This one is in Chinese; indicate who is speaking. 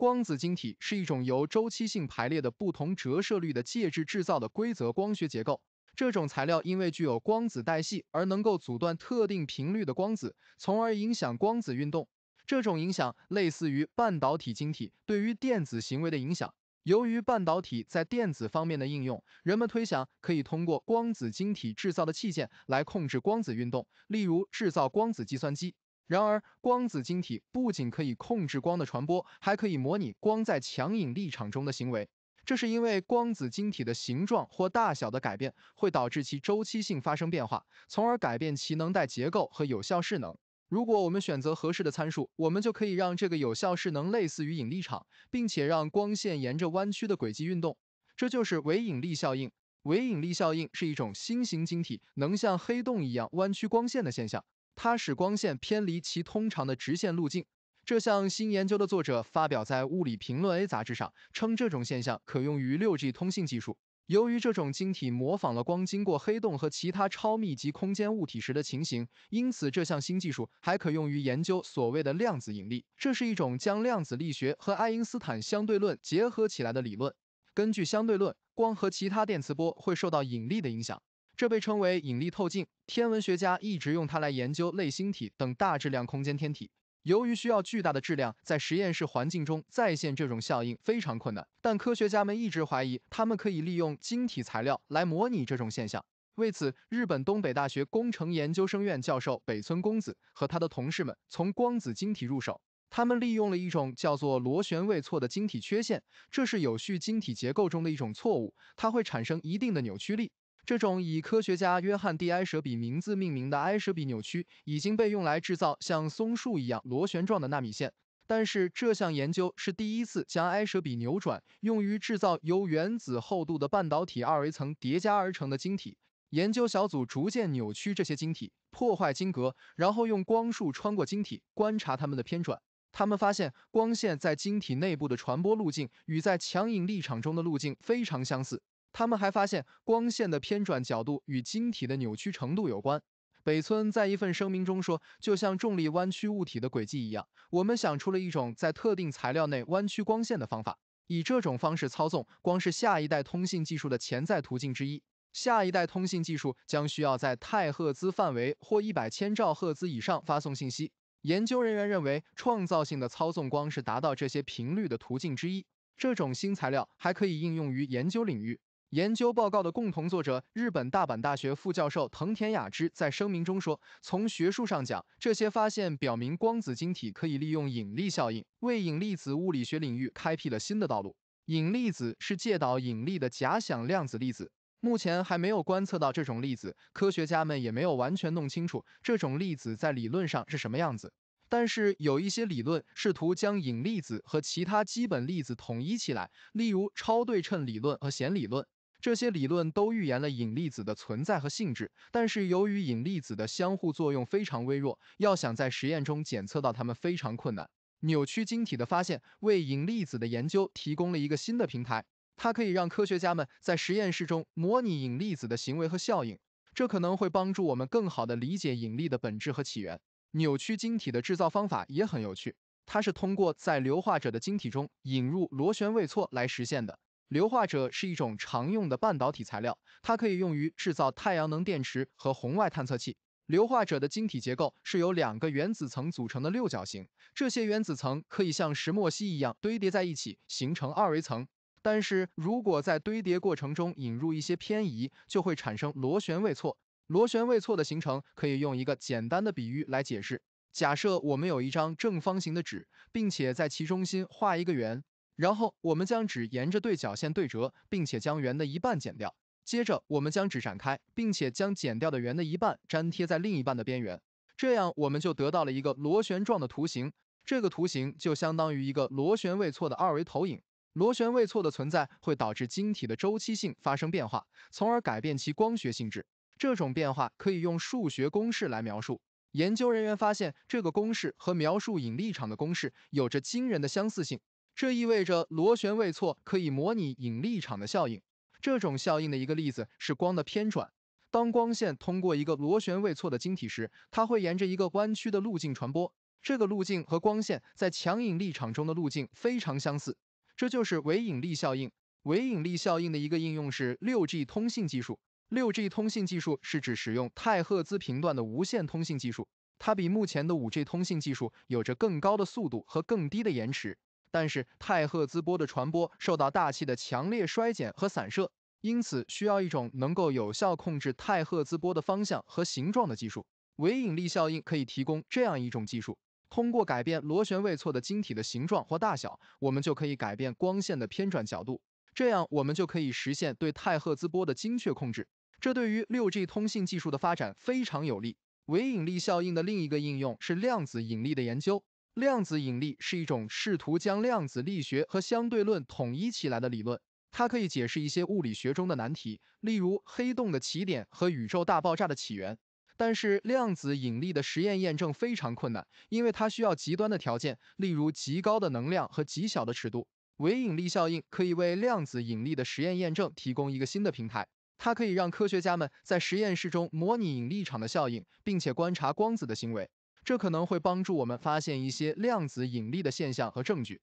Speaker 1: 光子晶体是一种由周期性排列的不同折射率的介质制造的规则光学结构。这种材料因为具有光子带隙而能够阻断特定频率的光子，从而影响光子运动。这种影响类似于半导体晶体对于电子行为的影响。由于半导体在电子方面的应用，人们推想可以通过光子晶体制造的器件来控制光子运动，例如制造光子计算机。然而，光子晶体不仅可以控制光的传播，还可以模拟光在强引力场中的行为。这是因为光子晶体的形状或大小的改变会导致其周期性发生变化，从而改变其能带结构和有效势能。如果我们选择合适的参数，我们就可以让这个有效势能类似于引力场，并且让光线沿着弯曲的轨迹运动。这就是伪引力效应。伪引力效应是一种新型晶体能像黑洞一样弯曲光线的现象。它使光线偏离其通常的直线路径。这项新研究的作者发表在《物理评论 A》杂志上，称这种现象可用于 6G 通信技术。由于这种晶体模仿了光经过黑洞和其他超密集空间物体时的情形，因此这项新技术还可用于研究所谓的量子引力。这是一种将量子力学和爱因斯坦相对论结合起来的理论。根据相对论，光和其他电磁波会受到引力的影响。这被称为引力透镜。天文学家一直用它来研究类星体等大质量空间天体。由于需要巨大的质量，在实验室环境中再现这种效应非常困难。但科学家们一直怀疑，他们可以利用晶体材料来模拟这种现象。为此，日本东北大学工程研究生院教授北村公子和他的同事们从光子晶体入手。他们利用了一种叫做螺旋位错的晶体缺陷，这是有序晶体结构中的一种错误，它会产生一定的扭曲力。这种以科学家约翰·蒂埃舍比名字命名的埃舍比扭曲已经被用来制造像松树一样螺旋状的纳米线，但是这项研究是第一次将埃舍比扭转用于制造由原子厚度的半导体二维层叠加而成的晶体。研究小组逐渐扭曲这些晶体，破坏晶格，然后用光束穿过晶体，观察它们的偏转。他们发现光线在晶体内部的传播路径与在强引力场中的路径非常相似。他们还发现，光线的偏转角度与晶体的扭曲程度有关。北村在一份声明中说：“就像重力弯曲物体的轨迹一样，我们想出了一种在特定材料内弯曲光线的方法。以这种方式操纵光是下一代通信技术的潜在途径之一。下一代通信技术将需要在太赫兹范围或一百千兆赫兹以上发送信息。研究人员认为，创造性的操纵光是达到这些频率的途径之一。这种新材料还可以应用于研究领域。”研究报告的共同作者、日本大阪大学副教授藤田雅之在声明中说：“从学术上讲，这些发现表明光子晶体可以利用引力效应，为引力子物理学领域开辟了新的道路。引力子是介导引力的假想量子粒子，目前还没有观测到这种粒子，科学家们也没有完全弄清楚这种粒子在理论上是什么样子。但是有一些理论试图将引力子和其他基本粒子统一起来，例如超对称理论和弦理论。”这些理论都预言了引力子的存在和性质，但是由于引力子的相互作用非常微弱，要想在实验中检测到它们非常困难。扭曲晶体的发现为引力子的研究提供了一个新的平台，它可以让科学家们在实验室中模拟引力子的行为和效应，这可能会帮助我们更好地理解引力的本质和起源。扭曲晶体的制造方法也很有趣，它是通过在硫化锗的晶体中引入螺旋位错来实现的。硫化锗是一种常用的半导体材料，它可以用于制造太阳能电池和红外探测器。硫化锗的晶体结构是由两个原子层组成的六角形，这些原子层可以像石墨烯一样堆叠在一起，形成二维层。但是如果在堆叠过程中引入一些偏移，就会产生螺旋位错。螺旋位错的形成可以用一个简单的比喻来解释：假设我们有一张正方形的纸，并且在其中心画一个圆。然后我们将纸沿着对角线对折，并且将圆的一半剪掉。接着我们将纸展开，并且将剪掉的圆的一半粘贴在另一半的边缘，这样我们就得到了一个螺旋状的图形。这个图形就相当于一个螺旋位错的二维投影。螺旋位错的存在会导致晶体的周期性发生变化，从而改变其光学性质。这种变化可以用数学公式来描述。研究人员发现，这个公式和描述引力场的公式有着惊人的相似性。这意味着螺旋位错可以模拟引力场的效应。这种效应的一个例子是光的偏转。当光线通过一个螺旋位错的晶体时，它会沿着一个弯曲的路径传播。这个路径和光线在强引力场中的路径非常相似。这就是伪引力效应。伪引力效应的一个应用是六 G 通信技术。六 G 通信技术是指使用太赫兹频段的无线通信技术。它比目前的五 G 通信技术有着更高的速度和更低的延迟。但是太赫兹波的传播受到大气的强烈衰减和散射，因此需要一种能够有效控制太赫兹波的方向和形状的技术。微引力效应可以提供这样一种技术。通过改变螺旋位错的晶体的形状或大小，我们就可以改变光线的偏转角度，这样我们就可以实现对太赫兹波的精确控制。这对于六 G 通信技术的发展非常有利。微引力效应的另一个应用是量子引力的研究。量子引力是一种试图将量子力学和相对论统一起来的理论，它可以解释一些物理学中的难题，例如黑洞的起点和宇宙大爆炸的起源。但是，量子引力的实验验证非常困难，因为它需要极端的条件，例如极高的能量和极小的尺度。微引力效应可以为量子引力的实验验证提供一个新的平台，它可以让科学家们在实验室中模拟引力场的效应，并且观察光子的行为。这可能会帮助我们发现一些量子引力的现象和证据。